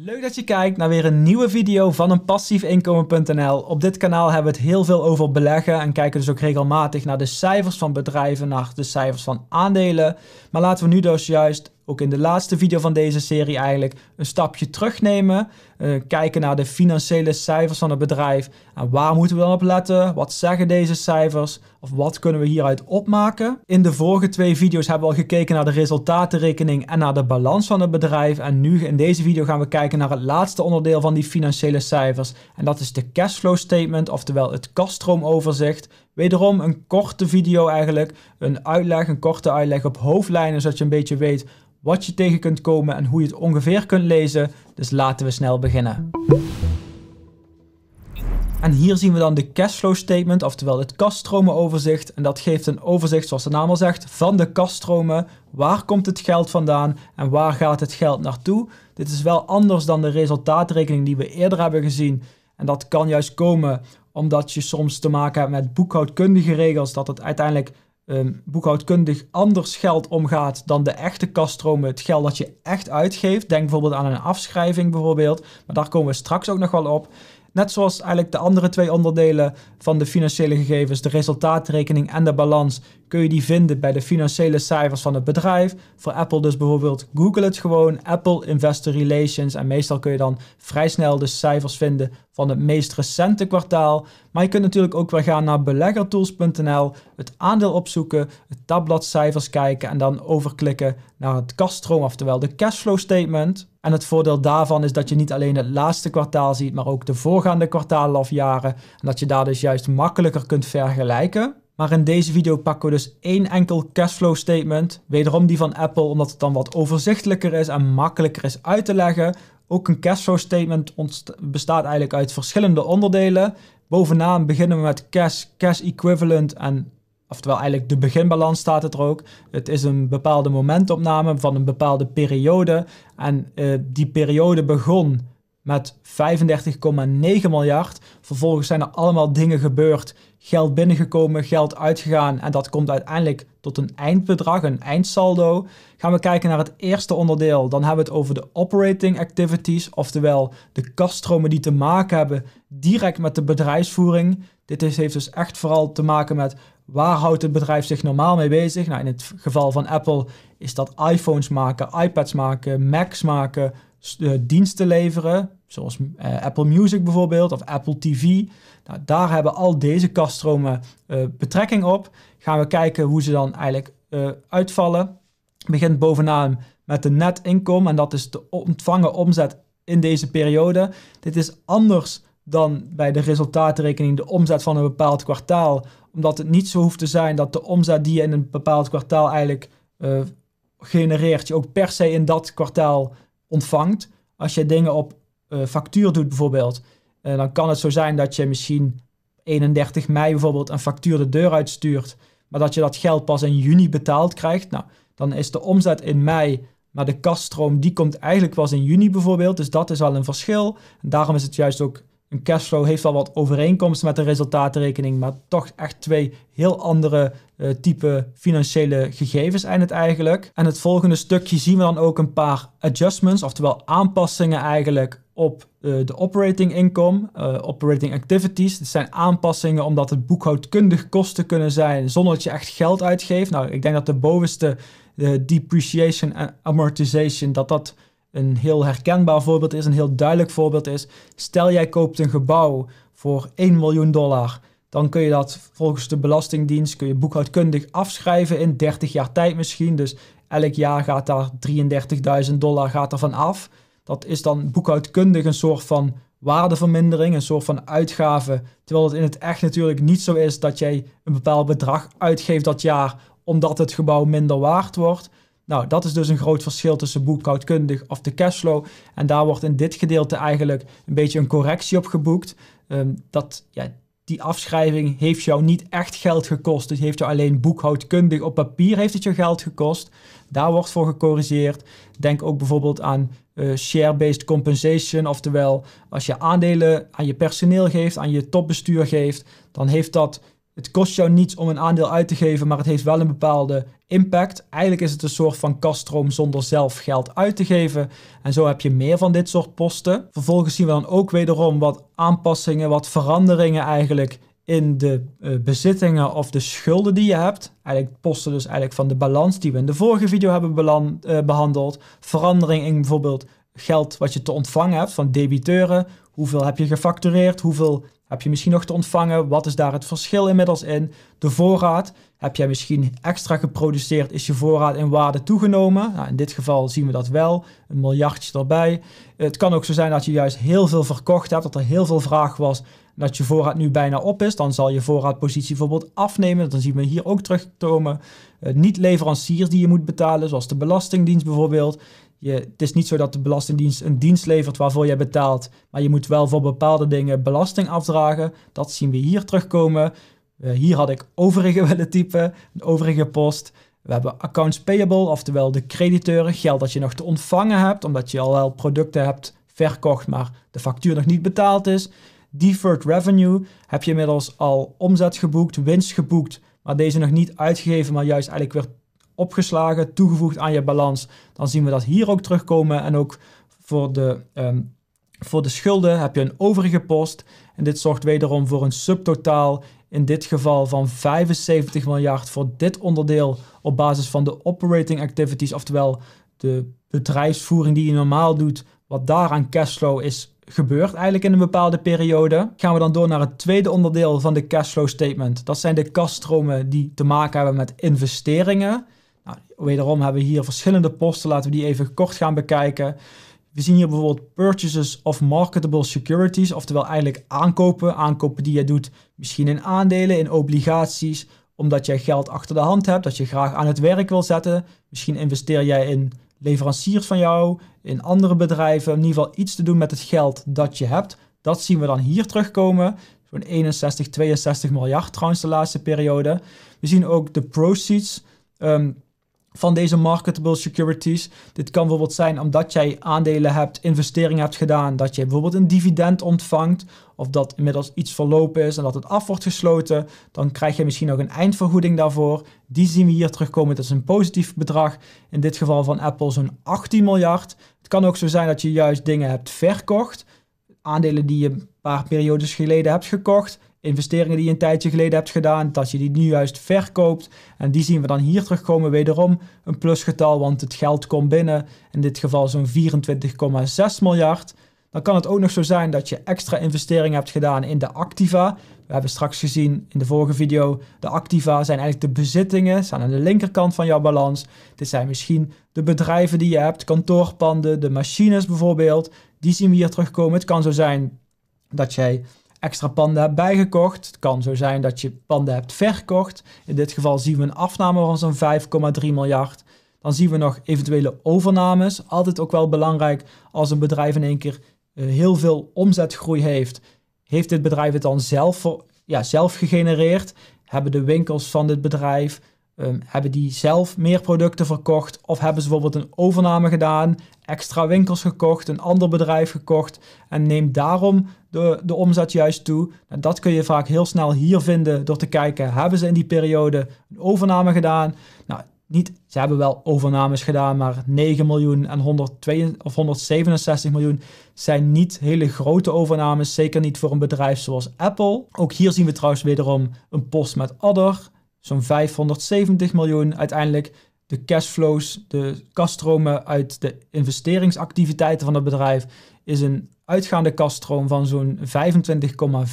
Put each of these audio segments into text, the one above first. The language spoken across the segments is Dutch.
Leuk dat je kijkt naar weer een nieuwe video van een passiefinkomen.nl. Op dit kanaal hebben we het heel veel over beleggen en kijken dus ook regelmatig naar de cijfers van bedrijven, naar de cijfers van aandelen. Maar laten we nu dus juist ook in de laatste video van deze serie eigenlijk, een stapje terugnemen. Eh, kijken naar de financiële cijfers van het bedrijf. En waar moeten we dan op letten? Wat zeggen deze cijfers? Of wat kunnen we hieruit opmaken? In de vorige twee video's hebben we al gekeken naar de resultatenrekening en naar de balans van het bedrijf. En nu in deze video gaan we kijken naar het laatste onderdeel van die financiële cijfers. En dat is de cashflow statement, oftewel het kasstroomoverzicht. Wederom een korte video eigenlijk, een uitleg, een korte uitleg op hoofdlijnen, zodat je een beetje weet wat je tegen kunt komen en hoe je het ongeveer kunt lezen, dus laten we snel beginnen. En hier zien we dan de cashflow statement, oftewel het kasstromenoverzicht. En dat geeft een overzicht, zoals de naam al zegt, van de kaststromen. Waar komt het geld vandaan en waar gaat het geld naartoe? Dit is wel anders dan de resultaatrekening die we eerder hebben gezien. En dat kan juist komen omdat je soms te maken hebt met boekhoudkundige regels, dat het uiteindelijk Ehm, boekhoudkundig anders geld omgaat dan de echte kaststromen, het geld dat je echt uitgeeft. Denk bijvoorbeeld aan een afschrijving bijvoorbeeld, maar daar komen we straks ook nog wel op. Net zoals eigenlijk de andere twee onderdelen van de financiële gegevens, de resultaatrekening en de balans, kun je die vinden bij de financiële cijfers van het bedrijf. Voor Apple dus bijvoorbeeld Google het gewoon, Apple Investor Relations en meestal kun je dan vrij snel de cijfers vinden van het meest recente kwartaal. Maar je kunt natuurlijk ook weer gaan naar beleggertools.nl, het aandeel opzoeken, het tabbladcijfers kijken en dan overklikken naar het kaststroom, oftewel de cashflow statement. En het voordeel daarvan is dat je niet alleen het laatste kwartaal ziet, maar ook de voorgaande kwartalen of jaren. En dat je daar dus juist makkelijker kunt vergelijken. Maar in deze video pakken we dus één enkel cashflow statement. Wederom die van Apple, omdat het dan wat overzichtelijker is en makkelijker is uit te leggen. Ook een cashflow statement bestaat eigenlijk uit verschillende onderdelen. Bovenaan beginnen we met cash, cash equivalent en oftewel eigenlijk de beginbalans staat het er ook. Het is een bepaalde momentopname van een bepaalde periode en eh, die periode begon met 35,9 miljard. Vervolgens zijn er allemaal dingen gebeurd geld binnengekomen, geld uitgegaan en dat komt uiteindelijk tot een eindbedrag, een eindsaldo. Gaan we kijken naar het eerste onderdeel, dan hebben we het over de operating activities, oftewel de kaststromen die te maken hebben direct met de bedrijfsvoering. Dit heeft dus echt vooral te maken met waar houdt het bedrijf zich normaal mee bezig? Nou, in het geval van Apple is dat iPhones maken, iPads maken, Macs maken, eh, diensten leveren, zoals eh, Apple Music bijvoorbeeld of Apple TV. Nou, daar hebben al deze kaststromen eh, betrekking op. Gaan we kijken hoe ze dan eigenlijk uh, uitvallen. Begint bovenaan met de inkomen en dat is de ontvangen omzet in deze periode. Dit is anders dan bij de resultaatrekening de omzet van een bepaald kwartaal, omdat het niet zo hoeft te zijn dat de omzet die je in een bepaald kwartaal eigenlijk genereert, je ook per se in dat kwartaal ontvangt. Als je dingen op eh, factuur doet bijvoorbeeld, eh, dan kan het zo zijn dat je misschien 31 mei bijvoorbeeld een factuur de deur uitstuurt, maar dat je dat geld pas in juni betaald krijgt. Nou, dan is de omzet in mei, maar de kaststroom die komt eigenlijk pas in juni bijvoorbeeld. Dus dat is al een verschil. daarom is het juist ook een cashflow heeft wel wat overeenkomsten met de resultaatrekening, maar toch echt twee heel andere uh, type financiële gegevens zijn het eigenlijk. En het volgende stukje zien we dan ook een paar adjustments, oftewel aanpassingen eigenlijk op eh, de operating income, eh, operating activities. Dit zijn aanpassingen omdat het boekhoudkundig kosten kunnen zijn zonder dat je echt geld uitgeeft. Nou, ik denk dat de bovenste de depreciation en amortization, dat dat een heel herkenbaar voorbeeld is, een heel duidelijk voorbeeld is. Stel jij koopt een gebouw voor 1 miljoen dollar. Dan kun je dat volgens de Belastingdienst kun je boekhoudkundig afschrijven in 30 jaar tijd misschien. Dus elk jaar gaat daar 33.000 dollar gaat er van af. Dat is dan boekhoudkundig een soort van waardevermindering, een soort van uitgave. Terwijl het in het echt natuurlijk niet zo is dat jij een bepaald bedrag uitgeeft dat jaar omdat het gebouw minder waard wordt. Nou, dat is dus een groot verschil tussen boekhoudkundig of de cashflow. En daar wordt in dit gedeelte eigenlijk een beetje een correctie op geboekt. Ehm, dat, ja, die afschrijving heeft jou niet echt geld gekost. Het heeft jou alleen boekhoudkundig op papier heeft het je geld gekost. Daar wordt voor gecorrigeerd. Denk ook bijvoorbeeld aan eh, share-based compensation. Oftewel, als je aandelen aan je personeel geeft, aan je topbestuur geeft, dan heeft dat het kost jou niets om een aandeel uit te geven, maar het heeft wel een bepaalde impact. Eigenlijk is het een soort van kaststroom zonder zelf geld uit te geven. En zo heb je meer van dit soort posten. Vervolgens zien we dan ook wederom wat aanpassingen, wat veranderingen eigenlijk in de eh, bezittingen of de schulden die je hebt. Eigenlijk posten dus eigenlijk van de balans die we in de vorige video hebben eh, behandeld. Verandering in bijvoorbeeld geld wat je te ontvangen hebt van debiteuren. Hoeveel heb je gefactureerd? Hoeveel heb je misschien nog te ontvangen? Wat is daar het verschil inmiddels in? De voorraad. Heb jij misschien extra geproduceerd? Is je voorraad in waarde toegenomen? Nou, in dit geval zien we dat wel. Een miljardje erbij. Het kan ook zo zijn dat je juist heel veel verkocht hebt, dat er heel veel vraag was, dat je voorraad nu bijna op is. Dan zal je voorraadpositie bijvoorbeeld afnemen. Dan zien we hier ook terugkomen. Eh, niet leveranciers die je moet betalen, zoals de Belastingdienst bijvoorbeeld het is niet zo dat de Belastingdienst een dienst levert waarvoor je betaalt, maar je moet wel voor bepaalde dingen belasting afdragen. Dat zien we hier terugkomen. Eh, hier had ik overige willen typen, een overige post. We hebben accounts payable, oftewel de crediteuren, geld dat je nog te ontvangen hebt, omdat je al wel producten hebt verkocht, maar de factuur nog niet betaald is. Deferred revenue, heb je inmiddels al omzet geboekt, winst geboekt, maar deze nog niet uitgegeven, maar juist eigenlijk weer opgeslagen, toegevoegd aan je balans, dan zien we dat hier ook terugkomen. En ook voor de, ehm, voor de schulden heb je een overige post. En dit zorgt wederom voor een subtotaal, in dit geval van 75 miljard voor dit onderdeel op basis van de operating activities, oftewel de bedrijfsvoering die je normaal doet, wat daar aan cashflow is gebeurd eigenlijk in een bepaalde periode. Gaan we dan door naar het tweede onderdeel van de cashflow statement. Dat zijn de kaststromen die te maken hebben met investeringen. Nou, wederom hebben we hier verschillende posten, laten we die even kort gaan bekijken. We zien hier bijvoorbeeld purchases of marketable securities, oftewel eigenlijk aankopen. Aankopen die je doet misschien in aandelen, in obligaties, omdat je geld achter de hand hebt, dat je graag aan het werk wil zetten. Misschien investeer jij in leveranciers van jou, in andere bedrijven, in ieder geval iets te doen met het geld dat je hebt. Dat zien we dan hier terugkomen. Zo'n 61, 62 miljard trouwens de laatste periode. We zien ook de proceeds. Ehm, van deze marketable securities. Dit kan bijvoorbeeld zijn omdat jij aandelen hebt, investeringen hebt gedaan, dat je bijvoorbeeld een dividend ontvangt of dat inmiddels iets verlopen is en dat het af wordt gesloten, dan krijg je misschien nog een eindvergoeding daarvoor. Die zien we hier terugkomen. Dat is een positief bedrag. In dit geval van Apple zo'n 18 miljard. Het kan ook zo zijn dat je juist dingen hebt verkocht, aandelen die je een paar periodes geleden hebt gekocht investeringen die je een tijdje geleden hebt gedaan, dat je die nu juist verkoopt. En die zien we dan hier terugkomen, wederom een plusgetal, want het geld komt binnen, in dit geval zo'n 24,6 miljard. Dan kan het ook nog zo zijn dat je extra investeringen hebt gedaan in de activa. We hebben straks gezien in de vorige video, de activa zijn eigenlijk de bezittingen, staan aan de linkerkant van jouw balans. Dit zijn misschien de bedrijven die je hebt, kantoorpanden, de machines bijvoorbeeld. Die zien we hier terugkomen. Het kan zo zijn dat jij extra panden hebt bijgekocht. Het kan zo zijn dat je panden hebt verkocht. In dit geval zien we een afname van zo'n 5,3 miljard. Dan zien we nog eventuele overnames. Altijd ook wel belangrijk als een bedrijf in één keer eh, heel veel omzetgroei heeft. Heeft dit bedrijf het dan zelf, ja, zelf gegenereerd? Hebben de winkels van dit bedrijf Ehm, hebben die zelf meer producten verkocht of hebben ze bijvoorbeeld een overname gedaan, extra winkels gekocht, een ander bedrijf gekocht en neemt daarom de, de omzet juist toe? En nou, dat kun je vaak heel snel hier vinden door te kijken, hebben ze in die periode een overname gedaan? Nou, niet, ze hebben wel overnames gedaan, maar 9 miljoen en 102, of 167 miljoen zijn niet hele grote overnames. Zeker niet voor een bedrijf zoals Apple. Ook hier zien we trouwens wederom een post met Adder zo'n 570 miljoen uiteindelijk de cashflows, de kaststromen uit de investeringsactiviteiten van het bedrijf, is een uitgaande kaststroom van zo'n 25,4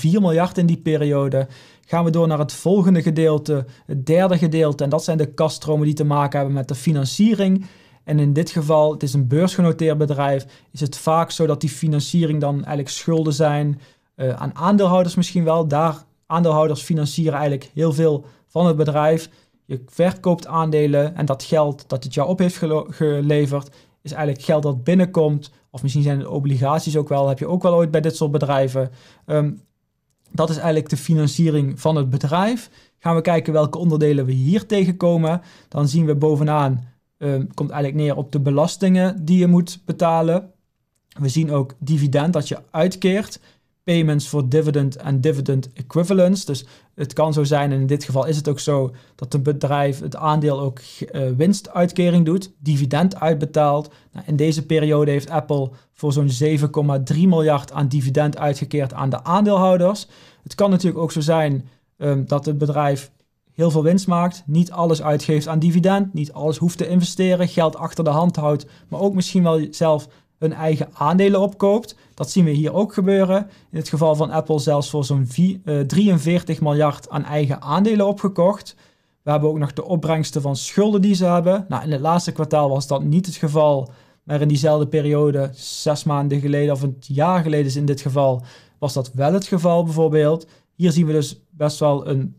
miljard in die periode. Gaan we door naar het volgende gedeelte, het derde gedeelte, en dat zijn de kaststromen die te maken hebben met de financiering. En in dit geval, het is een beursgenoteerd bedrijf, is het vaak zo dat die financiering dan eigenlijk schulden zijn eh, aan aandeelhouders misschien wel. Daar aandeelhouders financieren eigenlijk heel veel van het bedrijf. Je verkoopt aandelen en dat geld dat het jou op heeft geleverd, is eigenlijk geld dat binnenkomt. Of misschien zijn het obligaties ook wel, heb je ook wel ooit bij dit soort bedrijven. Ehm, dat is eigenlijk de financiering van het bedrijf. Gaan we kijken welke onderdelen we hier tegenkomen. Dan zien we bovenaan, ehm, komt eigenlijk neer op de belastingen die je moet betalen. We zien ook dividend dat je uitkeert payments for dividend en dividend equivalents. Dus het kan zo zijn, en in dit geval is het ook zo, dat een bedrijf het aandeel ook eh, winstuitkering doet, dividend uitbetaalt. Nou, in deze periode heeft Apple voor zo'n 7,3 miljard aan dividend uitgekeerd aan de aandeelhouders. Het kan natuurlijk ook zo zijn ehm, dat het bedrijf heel veel winst maakt, niet alles uitgeeft aan dividend, niet alles hoeft te investeren, geld achter de hand houdt, maar ook misschien wel zelf hun eigen aandelen opkoopt. Dat zien we hier ook gebeuren. In het geval van Apple zelfs voor zo'n 43 eh, miljard aan eigen aandelen opgekocht. We hebben ook nog de opbrengsten van schulden die ze hebben. Nou, in het laatste kwartaal was dat niet het geval. Maar in diezelfde periode, zes maanden geleden of een jaar geleden is in dit geval, was dat wel het geval bijvoorbeeld. Hier zien we dus best wel een,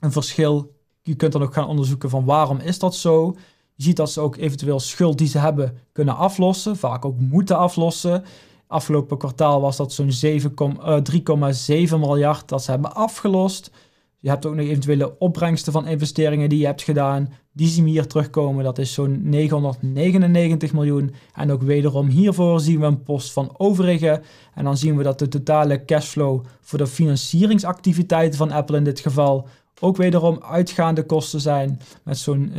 een verschil. Je kunt dan ook gaan onderzoeken van waarom is dat zo. Je ziet dat ze ook eventueel schuld die ze hebben kunnen aflossen, vaak ook moeten aflossen. Afgelopen kwartaal was dat zo'n 3,7 eh, miljard dat ze hebben afgelost. Je hebt ook nog eventuele opbrengsten van investeringen die je hebt gedaan. Die zien we hier terugkomen. Dat is zo'n 999 miljoen. En ook wederom hiervoor zien we een post van overige. En dan zien we dat de totale cashflow voor de financieringsactiviteiten van Apple in dit geval ook wederom uitgaande kosten zijn met zo'n 56,5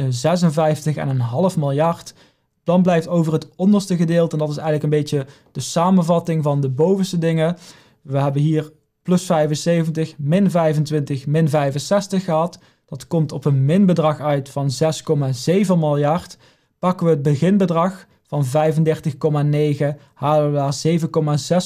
eh, miljard. Dan blijft over het onderste gedeelte, en dat is eigenlijk een beetje de samenvatting van de bovenste dingen. We hebben hier plus 75, min 25, min 65 gehad. Dat komt op een minbedrag uit van 6,7 miljard. Pakken we het beginbedrag van 35,9, halen we daar 7,6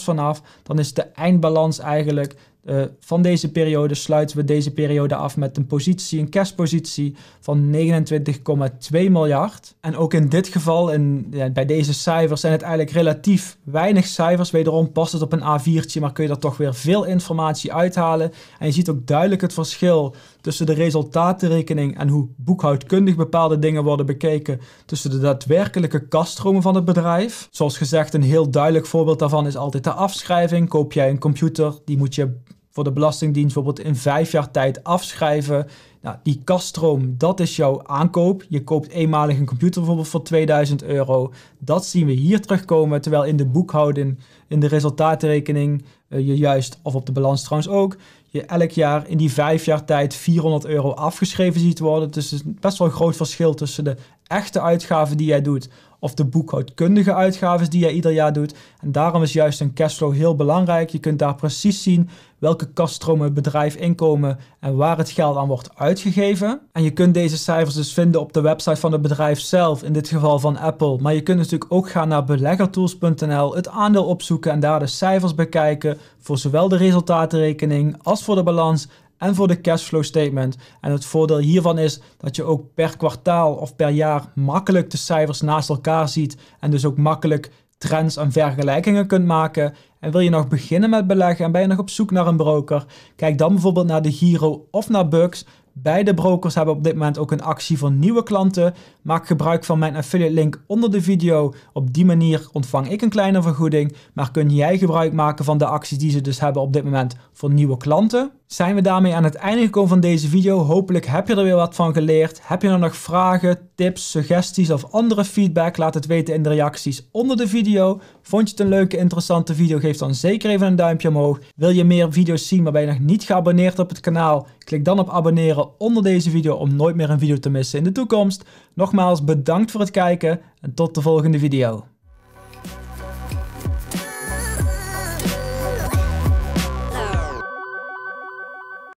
vanaf, dan is de eindbalans eigenlijk eh, van deze periode sluiten we deze periode af met een positie, een cashpositie van 29,2 miljard. En ook in dit geval, in, ja, bij deze cijfers, zijn het eigenlijk relatief weinig cijfers. Wederom past het op een A4'tje, maar kun je er toch weer veel informatie uithalen. En je ziet ook duidelijk het verschil tussen de resultatenrekening en hoe boekhoudkundig bepaalde dingen worden bekeken tussen de daadwerkelijke kaststromen van het bedrijf. Zoals gezegd, een heel duidelijk voorbeeld daarvan is altijd de afschrijving. Koop jij een computer, die moet je voor de Belastingdienst bijvoorbeeld in vijf jaar tijd afschrijven. Nou, die kaststroom, dat is jouw aankoop. Je koopt eenmalig een computer bijvoorbeeld voor 2000 euro. Dat zien we hier terugkomen, terwijl in de boekhouding, in de resultaatrekening, eh, je juist, of op de balans trouwens ook, je elk jaar in die vijf jaar tijd 400 euro afgeschreven ziet worden. Dus het is best wel een groot verschil tussen de echte uitgaven die jij doet of de boekhoudkundige uitgaven die je ieder jaar doet. En daarom is juist een cashflow heel belangrijk. Je kunt daar precies zien welke kaststromen het bedrijf inkomen en waar het geld aan wordt uitgegeven. En je kunt deze cijfers dus vinden op de website van het bedrijf zelf, in dit geval van Apple. Maar je kunt natuurlijk ook gaan naar beleggertools.nl, het aandeel opzoeken en daar de cijfers bekijken voor zowel de resultatenrekening als voor de balans en voor de cashflow statement. En het voordeel hiervan is dat je ook per kwartaal of per jaar makkelijk de cijfers naast elkaar ziet en dus ook makkelijk trends en vergelijkingen kunt maken. En wil je nog beginnen met beleggen en ben je nog op zoek naar een broker? Kijk dan bijvoorbeeld naar de Giro of naar Bucks. Beide brokers hebben op dit moment ook een actie voor nieuwe klanten. Maak gebruik van mijn affiliate link onder de video. Op die manier ontvang ik een kleine vergoeding, maar kun jij gebruik maken van de acties die ze dus hebben op dit moment voor nieuwe klanten. Zijn we daarmee aan het einde gekomen van deze video. Hopelijk heb je er weer wat van geleerd. Heb je nog vragen, tips, suggesties of andere feedback? Laat het weten in de reacties onder de video. Vond je het een leuke, interessante video? Geef dan zeker even een duimpje omhoog. Wil je meer video's zien maar ben je nog niet geabonneerd op het kanaal? Klik dan op abonneren onder deze video om nooit meer een video te missen in de toekomst. Nogmaals nogmaals bedankt voor het kijken en tot de volgende video.